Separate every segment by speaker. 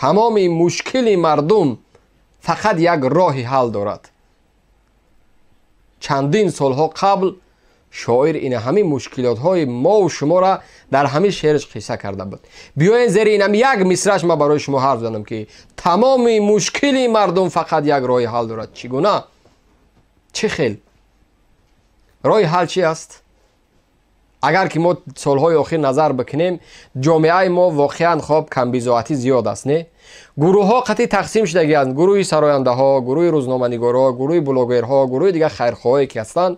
Speaker 1: تمام مشکلی مردم فقط یک راهی حل دارد چندین ها قبل شاعر این همه مشکلات های ما و شما را در همه شعرش قصه کرده بود بیاین زیر اینم یک مصرش ما برای شما حرف زنم که تمام مشکلی مردم فقط یک راه حل دارد چگونه چه خیل راه حل چی است агар ки мо солҳои охир назар бикунем ҷомеаи мо воқеан хоб камбизоатӣ зиёд аст не гурӯҳҳо қатъи тақсим шудагиянд гурӯҳи сарояндаҳо гурӯҳи рӯзноманигорҳо гурӯҳи блогерҳо гурӯҳи дигар хайрхоҳое ки ҳастанд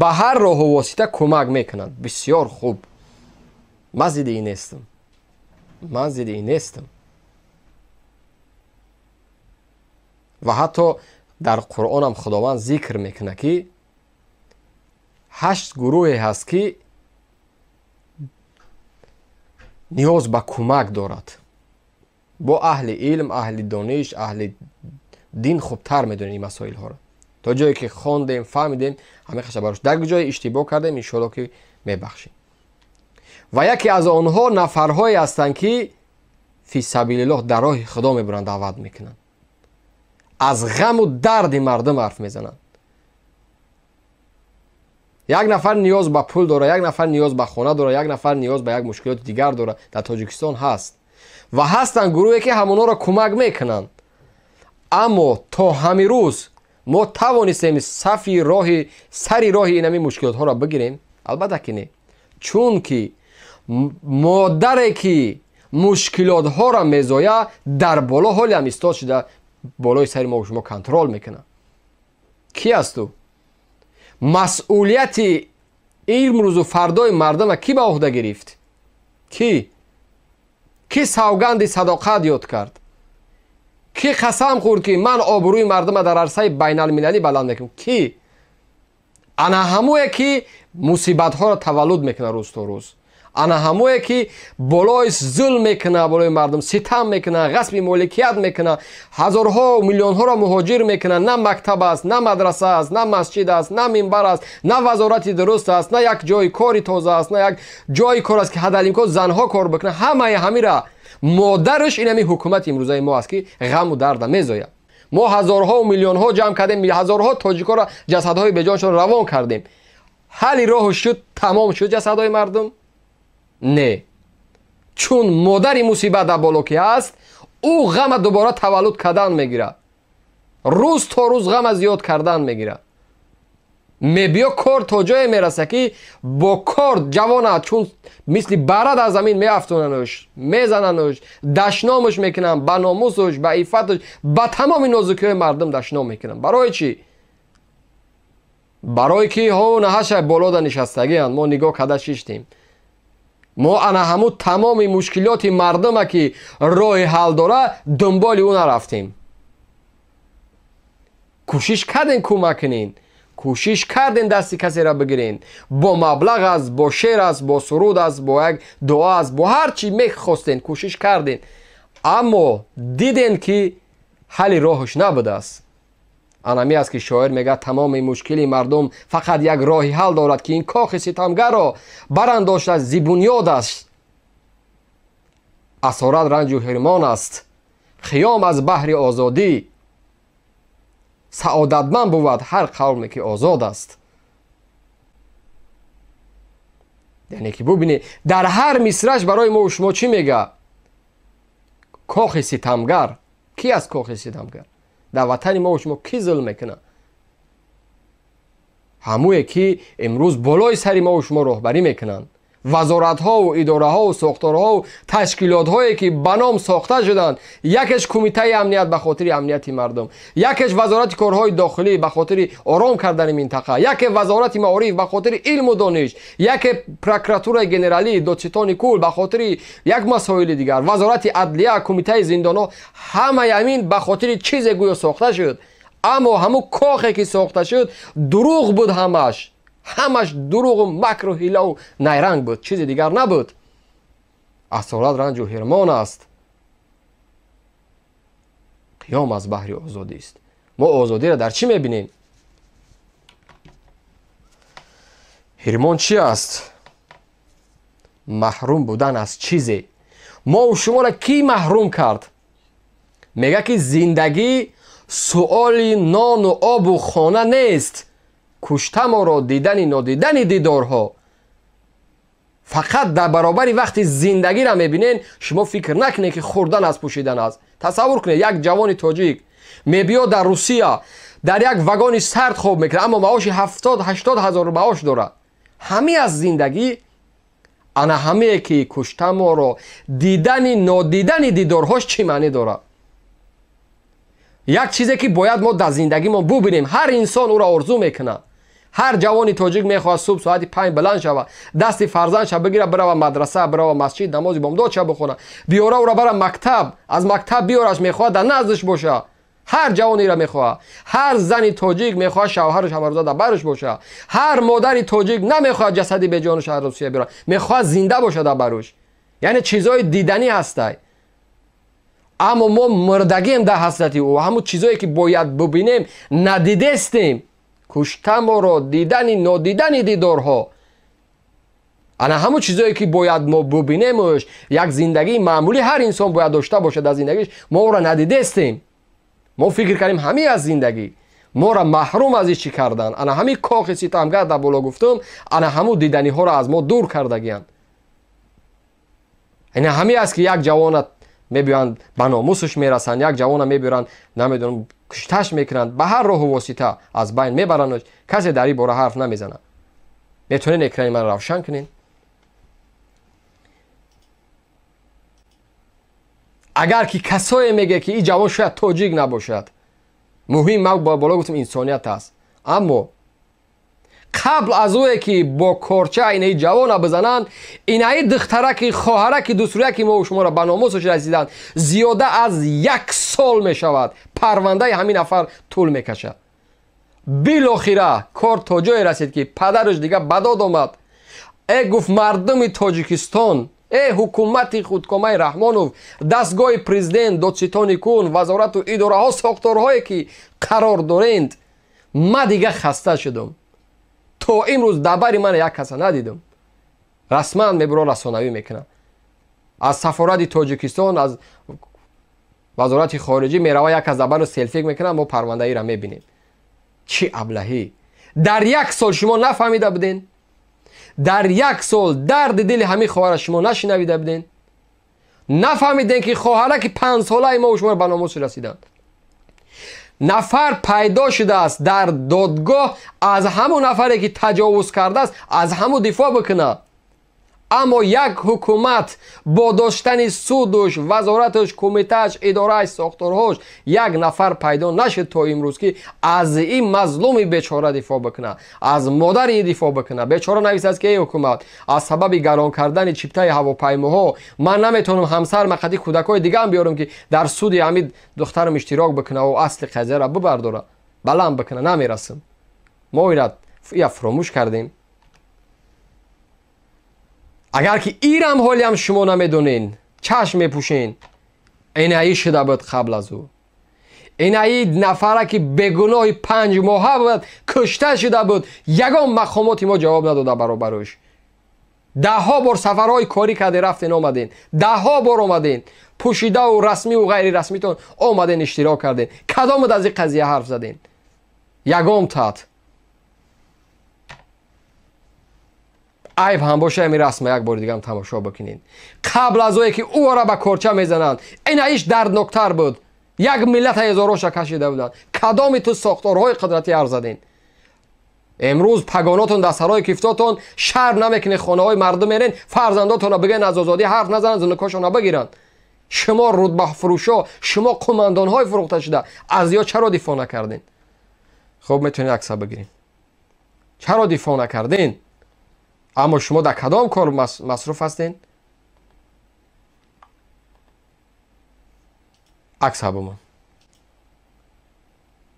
Speaker 1: ба ҳар роҳу восита кӯмак мекунанд бисёр хуб ман зидди ин нестм ман зидди ин нестм ва ҳатто дар қуръонам худованд зикр мекунад ки ҳашт гурӯҳе ҳаст ки ниёз ба кӯмак дорад бо аҳли илм аҳли дониш аҳли дин хубтар медонем ин масоилҳоро то ҷое ки хондем фаҳмидем ҳама қаша барош дар ҷое иштибоҳ кардем иншоалло ки мебахшем ва яке аз онҳо нафарҳое ҳастанд ки фи сабилиллоҳ дар роҳи худо мебуранд даъват мекунанд аз ғаму дарди мардум ҳарф мезананд як нафар ниёз ба пул дорад як нафар ниёз ба хона дорад як нафар ниёз ба як мушкилоти дигар дорад дар тоҷикистон ҳаст ва ҳастанд гурӯҳе ки ҳамоноро кӯмак мекунанд аммо то ҳамин рӯз мо тавонистем сафи роҳи сари роҳи инҳамин мушкилотҳоро бигирем албатта ки не чунки модаре ки мушкилотҳоро мезоя дар боло ҳоле ҳам истод шуда болои сари мо шумо контрол мекунад ки аст ту масъулияти имрӯзу фардои мардама кӣ ба ӯҳда гирифт кӣ кӣ савганди садоқат ёд кард кӣ қасам хӯрд ки ман обрӯи мардама дар арсаи байналмилалӣ баланд мекунам кӣ ана ҳамуе ки мусибатҳоро таваллуд мекунад рӯз то рӯз ана ҳамое ки болои зулм мекуна болои мардум ситам мекуна ғасби моликият мекуна ҳазорҳо миллионҳоро муҳоҷир мекуна на мактаб аст на мадраса аст на масҷид аст на минбар аст на вазорати дуруст аст на як ҷои кори тоза аст на як ҷои кор аст ки ҳадалимкон занҳо кор бикуна ҳамаи ҳамира модараш инами ҳукумати имрӯзаи мо аст ки ғаму дарда мезояд мо ҳазорҳо миллионҳо ҷамъ кардем ҳазорҳо тоҷикоро ҷасадҳои беҷоншон равон кардем ҳали роҳу шуд тамом шуд ҷасадҳои мардум не чун модари мусибат дар боло ки ҳаст ӯ ғама дубора таваллуд кардан мегирад рӯз то рӯз ғама зиёд кардан мегирад мебиё кор то ҷое мерасад ки бо кор ҷавона чун мисли бара дар замин меафтунанӯш мезананӯш дашномуш мекунанд ба номусуш ба иффатуш ба тамоми нозукиҳои мардум дашном мекунанд барои чӣ барои ки ҳо наҳаша болода нишастагиан мо нигоҳ карда шиштем мо ана ҳамун тамоми мушкилоти мардума ки роҳи ҳал дора дунболи ӯ нарафтем кӯшиш кардем кӯмак кунем кӯшиш кардем дасти касера бигирем бо маблағ аст бо шеър аст бо суруд аст бо як дуо аст бо ҳар чи мехостем кӯшиш кардем аммо дидем ки ҳалли роҳаш набудааст انمی است که شاعر میگه تمام مشکلی مردم فقط یک راهی حل دارد که این کاخ ستمگر را برانداشت از زیبونیاد است اسارت رنج و هرمان است خیام از بحر آزادی سعادتمند بود هر قوم که آزاد است یعنی که ببینی در هر مصرش برای ما و شما چی میگه کاخ ستمگر کی از کاخ ستمگر در وطن ما و شما کی ظلم میکنه همویه که امروز بالای سری ما و شما رهبری میکنن вазоратҳоу идораҳоу сохторҳоу ташкилотҳое ки ба ном сохта шуданд якеш кумитаи амният ба хотири амнияти мардум якеш вазорати корҳои дохилӣ ба хотири ором кардани минтақа яке вазорати маориф ба хотири илму дониш яке прокуратураи генералӣ дочитони кул ба хотири як масоили дигар вазорати адлия кумитаи зиндонҳо ҳамаи амин ба хотири чизе гӯё сохта шуд аммо ҳамун кохе ки сохта шуд дурӯғ буд ҳамаш همش دروغ و مکر و حیله و نیرنگ بود چیز دیگر نبود اصالت رنج و هرمان است قیام از بحری آزادی است ما آزادی را در چی میبینیم هرمان چی است محروم بودن از چیزی ما و شما را کی محروم کرد میگه که زندگی سوالی نان و آب و خانه نیست کشته ما را دیدن نادیدن دیدارها فقط در برابر وقتی زندگی را میبینین شما فکر نکنید که خوردن از پوشیدن است تصور کنید یک جوان تاجیک میبیا در روسیه در یک وگان سرد خوب میکنه اما معاش 70 80 هزار معاش داره همه از زندگی انا همه که کشته ما را دیدن نادیدن دیدارهاش چی معنی داره یک چیزی که باید ما در زندگی ما ببینیم هر انسان او را ارزو میکنه هر جوانی تاجیک میخواد صبح ساعت 5 بلند شوه دست فرزندش بگیره بره و مدرسه بره و مسجد نماز بامداد چه بخونه بیاره او را بره مکتب از مکتب بیارش میخواد در نزدش باشه هر جوانی را میخواه هر زنی توجیک میخواد شوهرش در برش باشه هر مادری تاجیک نمیخواد جسدی به جانش روسیه بیاره میخواد زنده باشه در بروش یعنی چیزای دیدنی هستای اما ما مردگیم در حسرتی او همون چیزایی که باید ببینیم ندیدستیم کشتم رو دیدنی نادیدنی دیدارها انا همون چیزایی که باید ما ببینیمش یک زندگی معمولی هر انسان باید داشته باشد از زندگیش ما را ندیده ما فکر کردیم همه از زندگی ما را محروم از چی کردن انا همه کاخ ستمگر در بالا گفتم انا همو دیدنی ها را از ما دور کردگیان این یعنی همه است که یک جوانت میبیان بناموسش می میرسند یک جوان میبرند نمیدونم کشتش میکنند به هر راه و واسطه از بین میبرند کسی در این باره حرف نمیزنه میتونین اکرانی من روشن کنین اگر که کسایی میگه که این جوان شاید توجیک نباشد مهم با بالا گفتم انسانیت است اما қабл аз ое ки бо корча инаи ҷавона бизананд инаи духтараки хоҳараки дустрӯяки моу шуморо ба номусоши расиданд зиёда аз як сол мешавад парвандаи ҳамин нафар тӯл мекашад билохира кор то ҷое расид ки падараш дигар ба дод омад э гуфт мардуми тоҷикистон э ҳукумати худкомаи раҳмонов дастгоҳи президент додситони кун вазорату идораҳо сохторҳое ки қарор доренд ма дигар хаста шудам تا روز دبر من یک کس ندیدم رسمان میبرو رسانوی میکنم از سفارت تاجیکستان از وزارت خارجی میروا یک از دبر رو سلفیک میکنن ما پرونده ای را میبینیم چی ابلهی در یک سال شما نفهمیده بودین در یک سال درد دل همین خواهر شما نشنویده بودین نفهمیدین که خوهره که پنج ساله ما و شما به ناموس رسیدند نفر پیدا شده است در دادگاه از همون نفری که تجاوز کرده است از همون دفاع بکنه аммо як ҳукумат бо доштани судуш вазораташ кумитааш идорааш сохторҳош як нафар пайдо нашед то имрӯз ки аз ин мазлуми бечора дифоъ бикуна аз модари и дифоъ бикуна бечора нависааст ки э ҳукумат аз сабаби гарон кардани чиптаи ҳавопаймоҳо ман наметавонам ҳамсар мақади кӯдакҳои дигаам биёрам ки дар суди ҳамин духтарам иштирок бикунаву асли қазияро бибардора баланд бикуна намерасм мо инро я фуромӯш кардем агар ки ирам ҳолиам шумо намедонен чаш мепӯшен энаӣ шуда буд қабл аз ӯ энаӣ нафара ки бегуноҳи панҷ моҳа буд кушта шуда буд ягон мақомоти мо ҷавоб надода баробарӯш даҳҳо бор сафарҳои корӣ карде рафтен омаден даҳҳо бор омаден пӯшидаву расмиву ғайрирасмитон омаден иштирок карден кадомат аз ин қазия ҳарф заден ягон тат عیب هم باشه می رسم یک بار دیگه هم تماشا بکنین قبل از اوی که او را به کرچه میزنند این ایش نکتر بود یک ملت را کشیده بودند کدامی تو ساختارهای قدرتی ارزدین زدین امروز پگاناتون در سرای کیفتاتون شر نمیکنه خانه های مردم میرین فرزنداتون را بگن از آزادی حرف نزنند زنکاشون را بگیرن شما فروش ها شما قماندان های فروخته شده از یا چرا دفاع کردین خب میتونین اکسا بگیرین چرا دفاع کردین аммо шумо дар кадом кор масруф ҳастед акс ҳабумон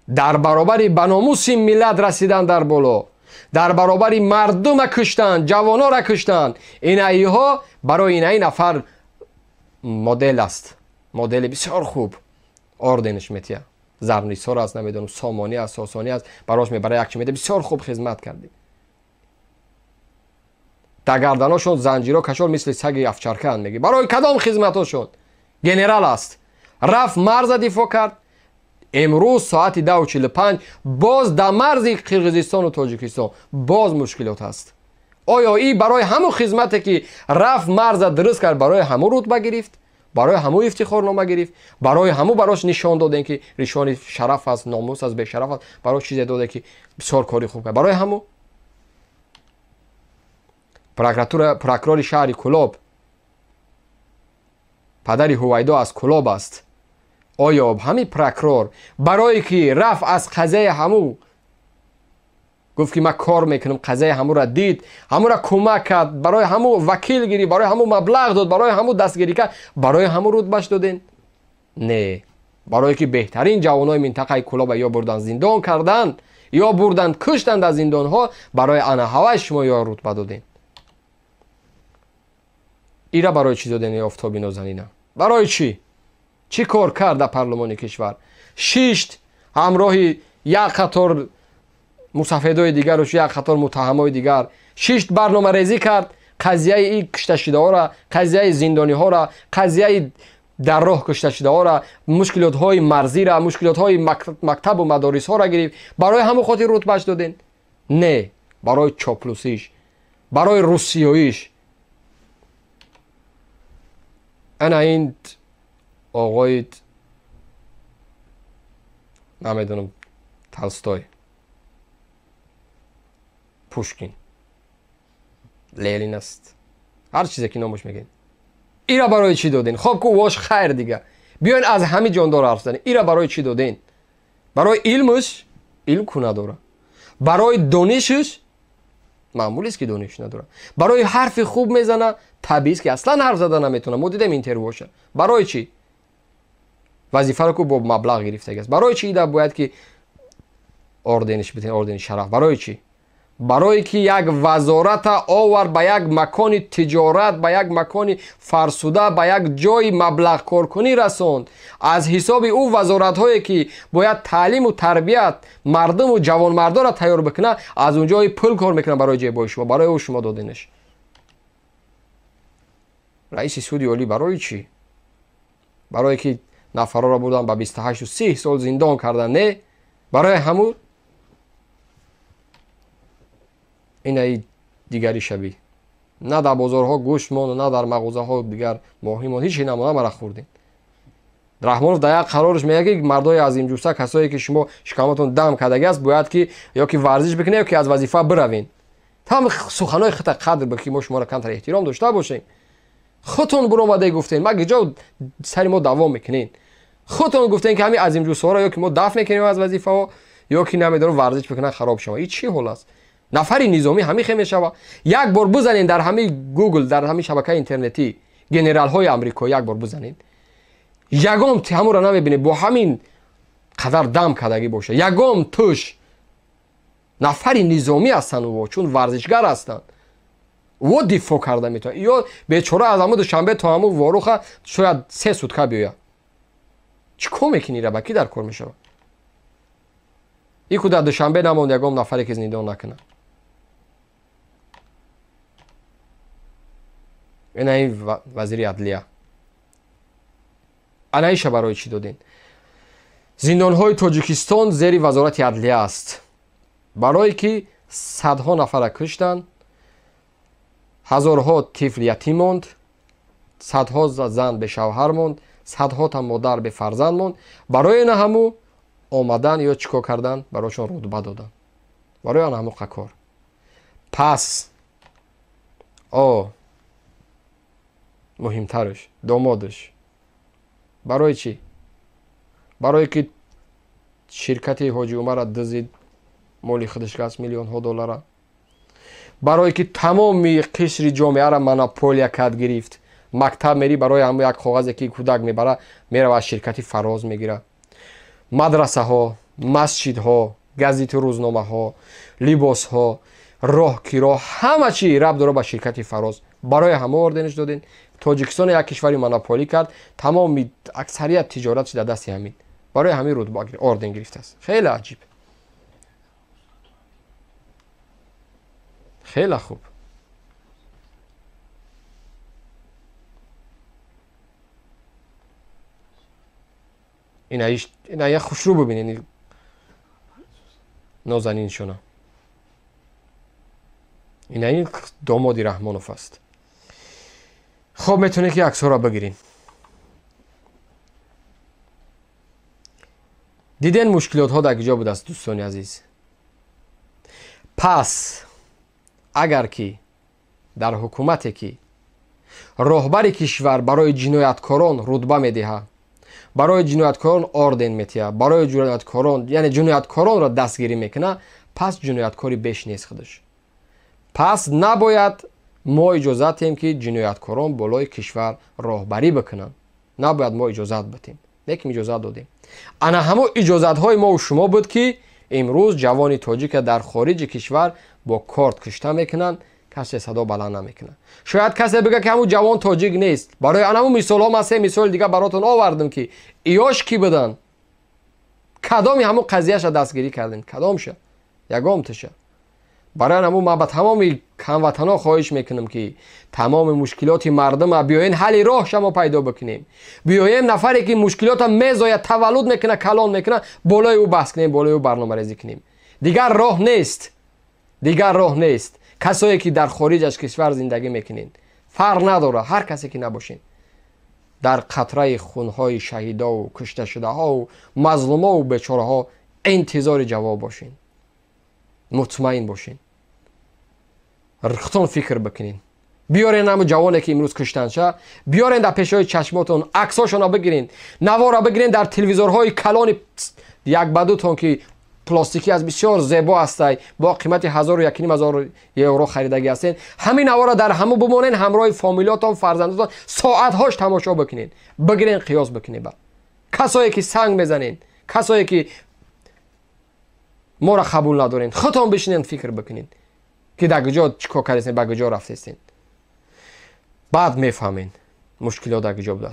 Speaker 1: дар баробари ба номуси миллат расидан дар боло дар баробари мардума куштанд ҷавонора куштанд инаиҳо барои инаи нафар модел аст модели бисёр хуб орденш метия зарнисор аст намедонм сомони аст сосони аст барош мебара якчи меда бисёр хуб хизмат кардем дар гарданашон занҷиро кашон мисли саги афчаркан мегӣ барои кадом хизматашон генерал аст рафт марза дифо кард امروز ساعت ده و چل پنج باز در مرز قرغزستان و تاجیکستان باز مشکلات است آیا ای برای همو خدمت که رفت مرز درست کرد برای همو رتبه گرفت برای همو افتخار نامه گرفت برای همو براش نشان دادن که ریشان شرف است ناموس است به شرف است برای چیز داده که بسیار کاری خوب کرد برای همو پراکرار شهر کلاب پدری هوایدو از کلوب است آیا همی پراکرار برای که رفت از قضیه همو گفت که ما کار میکنم قضیه همو را دید همو را کمک کرد برای همو وکیل گیری برای همو مبلغ داد برای همو دستگیری کرد برای همو باش دادین نه برای که بهترین جوانای منطقه کلوب یا بردن زندان کردن یا بردن کشتند از زندان ها برای انا هوای شما یا رود بدادین ира барои чӣ додани офтоби нозанина барои чӣ чӣ кор кард дар парлумони кишвар шишт ҳамроҳи як қатор мусафедҳои дигару як қатор муттаҳамҳои дигар шишт барномарезӣ кард қазияи и кушташидаҳора қазияи зиндониҳора қазияи дар роҳ кушташидаҳора мушкилотҳои марзира мушкилотҳои мактабу мадорисҳора гирифт барои ҳамун хотир рутбаш доден не барои чоплусиш барои русиёиш ایند، آقاید نمیدونم تلستای پوشکین لیلین است هر چیزی که نامش میگین ای را برای چی دادین خب که واش خیر دیگه بیاین از همه جاندار حرف زنین ای را برای چی دادین برای علمش علم کو نداره برای دانشش معمولی است که دانش نداره برای حرف خوب میزنه طبیعی است که اصلا حرف زدن نمیتونه ما دیدیم اینترویوشه برای چی وظیفه رو که با مبلغ گرفته است برای چی ده باید که اردنش بتین اردن شرف برای چی барое ки як вазората овар ба як макони тиҷорат ба як макони фарсуда ба як ҷои маблағкоркунӣ расонд аз ҳисоби ӯ вазоратҳое ки бояд таълиму тарбият мардуму ҷавонмардонро тайёр бикунад аз унҷои пул кор мекунад барои ҷебои шумо барои ӯ шумо доденеш раиси суди олӣ барои чӣ барое ки нафароро бурдан ба бисту ҳашту си сол зиндон карда не барои ҳамн این ای دیگری شبیه نه در بازارها گوشت مون نه در مغازه ها دیگر ماهی مون هیچ ما را خوردین رحمانوف در یک قرارش می که مردای عظیم جوسا کسایی که شما شکمتون دم کردگی است باید که یا که ورزش بکنه یا که از وظیفه بروین تام سخنای خطا قدر به که ما شما را کمتر احترام داشته باشین. خودتون برو اومده گفتین مگه جا سر ما دوام میکنین خودتون گفتین که همین عظیم جوسا را یا که ما دفن کنیم از وظیفه ها یا که نمیدونم ورزش بکنن خراب شما چی هول است نفری نظامی همیشه شوه یک بار بزنین در همه گوگل در همه شبکه اینترنتی گنرال های امریکا یک بار بزنین یگام همو را نمیبینید با همین قدر دم کدگی باشه یگام توش نفری نظامی هستن و چون ورزشگر هستن و دفاع کرده میتونه یا بیچاره از همو دوشنبه تا همو واروخه شاید سه سودکه بیاید چیکار میکنی را کی در کار میشوه ای کو در دوشنبه نماند یگام نفری که زندان نکنه инаи вазири адлия анаиша барои чӣ додин зиндонҳои тоҷикистон зери вазорати адлия аст барое ки садҳо нафара куштанд ҳазорҳо тифл ятим монд садҳо зан бе шавҳар монд садҳо та модар бе фарзанд монд барои на ҳаму омадан ё чӣ кор кардан барошон рутба доданд барои на ҳаму қакор пас о муҳимтараш домодаш барои чӣ барое ки ширкати ҳоҷи умара дизид моли худаш гаст миллионҳо доллара барое ки тамоми қишри ҷомеара монополия кард гирифт мактаб мери барои ам як коғазе ки кӯдак мебара мерава аз ширкати фароз мегира мадрасаҳо масҷидҳо газиту рӯзномаҳо либосҳо роҳ киро ҳама чи рабдоро ба ширкати фароз برای همه آوردنش دادین تاجیکستان یک کشوری مناپولی کرد تمام اکثریت تجارتش در دست همین برای همین رود آردن گرفته است خیلی عجیب خیلی خوب این ایش این خوش رو ببینین نازنین این این دامادی رحمانوف است хоб метавонед ки аксҳоро бигирем дидем мушкилотҳо дар куҷо будааст дӯстони азиз пас агар ки дар ҳукумате ки роҳбари кишвар барои ҷинояткорон рутба медиҳа барои ҷинояткорон орден метиҳа барои ҷинояткорон яъне ҷинояткоронро дастгирӣ мекуна пас ҷинояткори беш нест худаш пас набояд ما اجازه تیم که کاران بالای کشور راهبری بکنن نباید ما اجازت بدیم لیکن اجازه دادیم انا همو اجازت های ما و شما بود که امروز جوانی تاجیک در خارج کشور با کارت کشته میکنن کسی صدا بلند نمیکنن. شاید کسی بگه که همو جوان تاجیک نیست برای همو مثال ها مثال دیگه براتون آوردم که ایاش کی بدن کدامی همون قضیهش دستگیری کردین کدام شد یگام تشه барои намо ма ба тамоми ҳамватанон хоҳиш мекунам ки тамоми мушкилоти мардума биёем ҳалли роҳ шамо пайдо бикунем биёем нафаре ки мушкилота мезояд таваллуд мекуна калон мекуна болои ӯ баҳс кунем болои ӯ барномарезӣ кунем дигар роҳ нест дигар роҳ нест касое ки дар хориҷ аз кишвар зиндагӣ мекунед фарқ надорад ҳар касе ки набошед дар қатраи хунҳои шаҳидову кушташудаҳоу мазлумову бечораҳо интизори ҷавоб бошед مطمئن باشین رختون فکر بکنین بیارین همون جوانه که امروز کشتن شد بیارین در پیشای چشماتون عکساشون رو بگیرین نوار را بگیرین در های کلان یک بدوتون که پلاستیکی از بسیار زیبا هستای با قیمت هزار و هزار یورو خریدگی هستین همین نوار را در همو بمانین همراه فامیلاتون فرزندتون ساعت هاش تماشا بکنین بگیرین قیاس بکنین با کسایی که سنگ بزنین کسایی که ما را قبول ندارین خودتون بشینین فکر بکنین که در کجا چیکار کردین به کجا رفتین بعد میفهمین مشکلات در کجا بوده